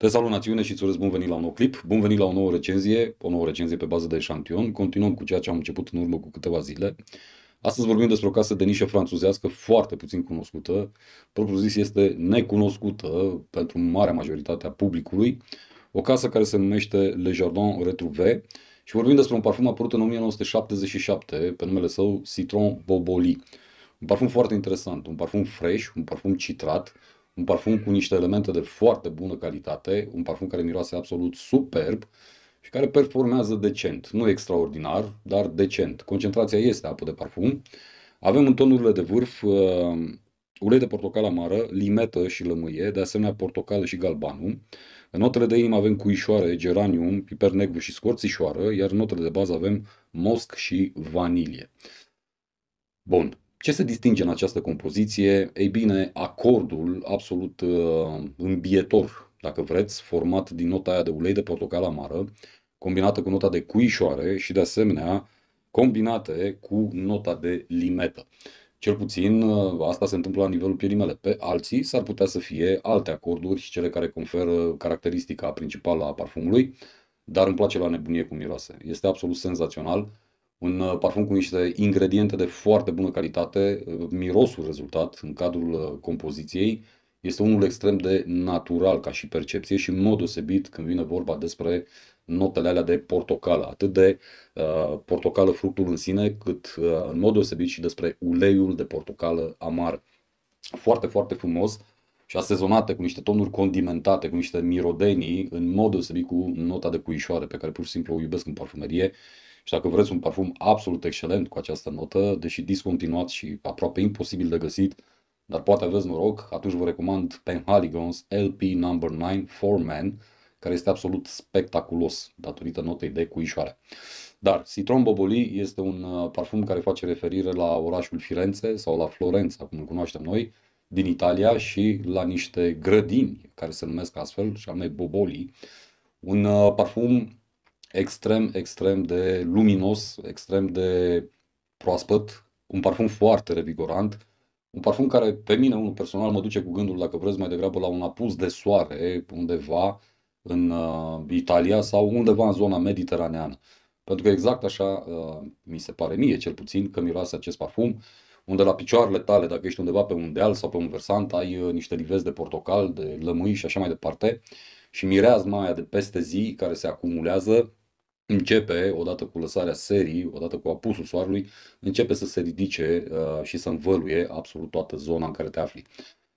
Te salut națiune și îți urez bun venit la un nou clip, bun venit la o nouă recenzie, o nouă recenzie pe bază de eșantion. Continuăm cu ceea ce am început în urmă cu câteva zile. Astăzi vorbim despre o casă de nișă franțuzească foarte puțin cunoscută. Propriu zis este necunoscută pentru marea majoritate a publicului. O casă care se numește Le Jardin Retrouvé și vorbim despre un parfum apărut în 1977 pe numele său Citron Boboli. Un parfum foarte interesant, un parfum fresh, un parfum citrat, un parfum cu niște elemente de foarte bună calitate, un parfum care miroase absolut superb și care performează decent. Nu extraordinar, dar decent. Concentrația este apă de parfum. Avem în tonurile de vârf uh, ulei de portocală amară, limetă și lămâie, de asemenea portocală și galbanum. În notele de inimă avem cuișoare, geranium, piper negru și scorțișoară, iar în notele de bază avem mosc și vanilie. Bun, ce se distinge în această compoziție? Ei bine, acordul absolut uh, îmbietor, dacă vreți, format din nota aia de ulei de portocală amară, combinată cu nota de cuișoare și de asemenea combinate cu nota de limetă. Cel puțin uh, asta se întâmplă la nivelul pielii mele. Pe alții s-ar putea să fie alte acorduri și cele care conferă caracteristica principală a parfumului, dar îmi place la nebunie cum miroase. Este absolut senzațional un uh, parfum cu niște ingrediente de foarte bună calitate, uh, mirosul rezultat în cadrul uh, compoziției este unul extrem de natural ca și percepție și în mod deosebit când vine vorba despre notele alea de portocală, atât de uh, portocală fructul în sine, cât uh, în mod deosebit și despre uleiul de portocală amar. Foarte, foarte frumos și asezonate cu niște tonuri condimentate, cu niște mirodenii, în mod deosebit cu nota de puișoare pe care pur și simplu o iubesc în parfumerie și dacă vreți un parfum absolut excelent cu această notă, deși discontinuat și aproape imposibil de găsit, dar poate aveți noroc, atunci vă recomand Penhaligon's LP No. 9 for Men, care este absolut spectaculos datorită notei de cuișoare. Dar Citron Boboli este un uh, parfum care face referire la orașul Firenze sau la Florența, cum îl cunoaștem noi, din Italia și la niște grădini care se numesc astfel, și anume Boboli. Un uh, parfum extrem, extrem de luminos, extrem de proaspăt, un parfum foarte revigorant, un parfum care pe mine, unul personal, mă duce cu gândul, dacă vreți, mai degrabă la un apus de soare undeva în uh, Italia sau undeva în zona mediteraneană. Pentru că exact așa uh, mi se pare mie, cel puțin, că miroase acest parfum, unde la picioarele tale, dacă ești undeva pe un deal sau pe un versant, ai uh, niște livezi de portocal, de lămâi și așa mai departe. Și mireazma aia de peste zi care se acumulează începe, odată cu lăsarea serii, odată cu apusul soarelui, începe să se ridice uh, și să învăluie absolut toată zona în care te afli.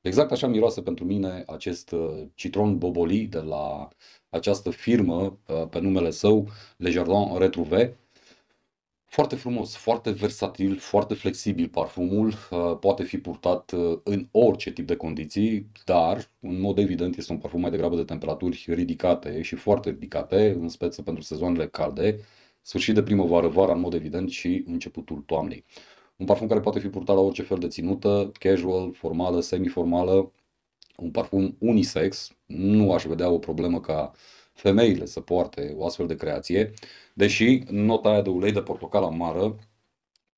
Exact așa miroase pentru mine acest uh, citron boboli de la această firmă uh, pe numele său, Le Jardin Retrouvé, foarte frumos, foarte versatil, foarte flexibil parfumul, uh, poate fi purtat uh, în orice tip de condiții, dar în mod evident este un parfum mai degrabă de temperaturi ridicate și foarte ridicate, în speță pentru sezoanele calde, sfârșit de primăvară, vara în mod evident și începutul toamnei. Un parfum care poate fi purtat la orice fel de ținută, casual, formală, semi-formală, un parfum unisex, nu aș vedea o problemă ca uh, femeile să poarte o astfel de creație, deși nota aia de ulei de portocală amară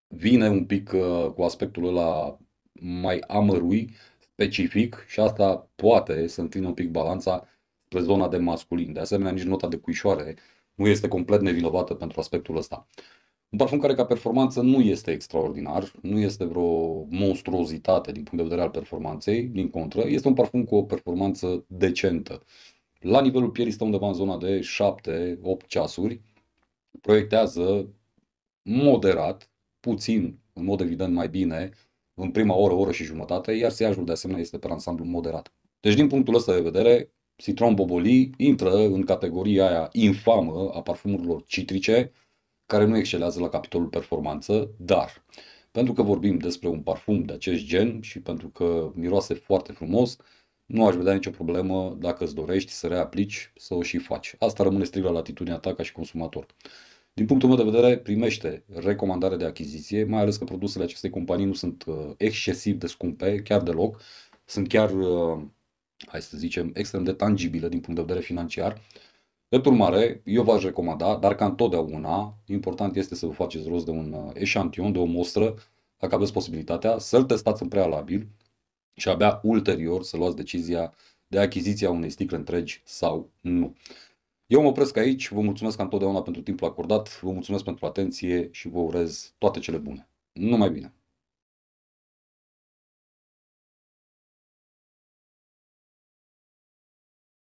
vine un pic uh, cu aspectul ăla mai amărui, specific și asta poate să întindă un pic balanța spre zona de masculin. De asemenea, nici nota de cuișoare nu este complet nevinovată pentru aspectul ăsta. Un parfum care ca performanță nu este extraordinar, nu este vreo monstruozitate din punct de vedere al performanței, din contră, este un parfum cu o performanță decentă la nivelul pierii stă undeva în zona de 7-8 ceasuri, proiectează moderat, puțin, în mod evident mai bine, în prima oră, oră și jumătate, iar seiajul de asemenea este pe ansamblu moderat. Deci din punctul ăsta de vedere, Citron Boboli intră în categoria aia infamă a parfumurilor citrice, care nu excelează la capitolul performanță, dar pentru că vorbim despre un parfum de acest gen și pentru că miroase foarte frumos, nu aș vedea nicio problemă dacă îți dorești să reaplici, să o și faci. Asta rămâne strict la latitudinea ta ca și consumator. Din punctul meu de vedere, primește recomandare de achiziție, mai ales că produsele acestei companii nu sunt uh, excesiv de scumpe, chiar deloc. Sunt chiar, uh, hai să zicem, extrem de tangibile din punct de vedere financiar. De urmare, eu v-aș recomanda, dar ca întotdeauna, important este să vă faceți rost de un uh, eșantion, de o mostră, dacă aveți posibilitatea, să-l testați în prealabil, și abia ulterior să luați decizia de achiziția unei sticle întregi sau nu. Eu mă opresc aici, vă mulțumesc ca întotdeauna pentru timpul acordat, vă mulțumesc pentru atenție și vă urez toate cele bune. Numai bine!